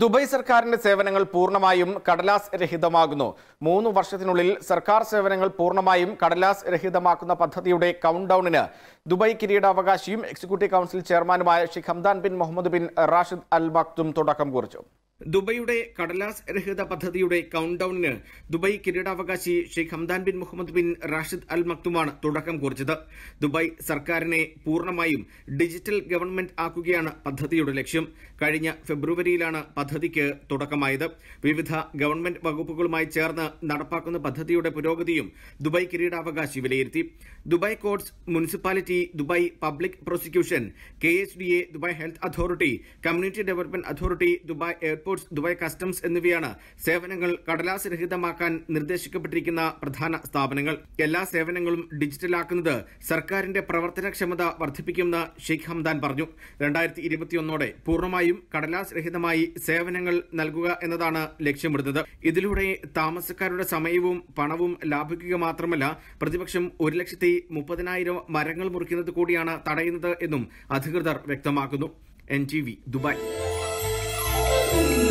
Dubai സർക്കാരിന്റെ സേവനങ്ങൾ പൂർണ്ണമായും കടലാസ് രഹിതമാകുന്നു മൂന്ന് വർഷത്തിനുള്ളിൽ സർക്കാർ സേവനങ്ങൾ പൂർണ്ണമായും കടലാസ് രഹിതമാക്കുന്ന പദ്ധതിയുടെ കൗണ്ട് ഡൗണിന് ദുബൈ കിരീടാവകാശിയും എക്സിക്യൂട്ടീവ് കൗൺസിൽ ചെയർമാനുമായ Sheikh Hamdan bin Mohammed bin Rashid Al Maktoum തുടക്കം കുറിച്ചു ദുബൈയുടെ കടലാസ് രഹിത പദ്ധതിയുടെ കൗണ്ട് ഡൌണിന് ദുബൈ കിരീടാവകാശി Sheikh Hamdan bin Mohammed bin Rashid Al മക്തുമാണ് തുടക്കം കുറിച്ചത് ദുബായ് സർക്കാരിനെ പൂർണ്ണമായും ഡിജിറ്റൽ ഗവൺമെന്റ് ആക്കുകയാണ് പദ്ധതിയുടെ ലക്ഷ്യം കഴിഞ്ഞ ഫെബ്രുവരിയിലാണ് പദ്ധതിക്ക് തുടക്കമായത് വിവിധ ഗവൺമെന്റ് വകുപ്പുകളുമായി ചേർന്ന് നടപ്പാക്കുന്ന പദ്ധതിയുടെ പുരോഗതിയും ദുബായ് കിരീടാവകാശി വിലയിരുത്തി Dubai courts municipality Dubai public prosecution K H D A Dubai health authority community development authority Dubai airport airports Dubai customs എന്നിവയാണ് സേവനങ്ങൾ കടലാസ് രഹിതമാക്കാൻ നിർദ്ദേശിക്കപ്പെട്ടിരിക്കുന്ന പ്രധാന സ്ഥാപനങ്ങൾ എല്ലാ സേവനങ്ങളും ഡിജിറ്റലാക്കുന്നത് സർക്കാരിന്റെ പ്രവർത്തനക്ഷമത വർദ്ധിപ്പിക്കുമെന്ന് ഷെയ്ഖ് ഹംദാൻ പറഞ്ഞു രണ്ടായിരത്തി ഇരുപത്തിയൊന്നോടെ പൂർണ്ണമായും കടലാസ് രഹിതമായി സേവനങ്ങൾ നൽകുക എന്നതാണ് ലക്ഷ്യമിടുന്നത് ഇതിലൂടെ താമസക്കാരുടെ സമയവും പണവും ലാഭിക്കുക മാത്രമല്ല പ്രതിപക്ഷം ഒരു ലക്ഷത്തി മുപ്പതിനായിരം മരങ്ങൾ മുറിക്കുന്നത് കൂടിയാണ് തടയുന്നത് എന്നും അധികൃതർ വ്യക്തമാക്കുന്നു എൻ ടി വി ദുബായ്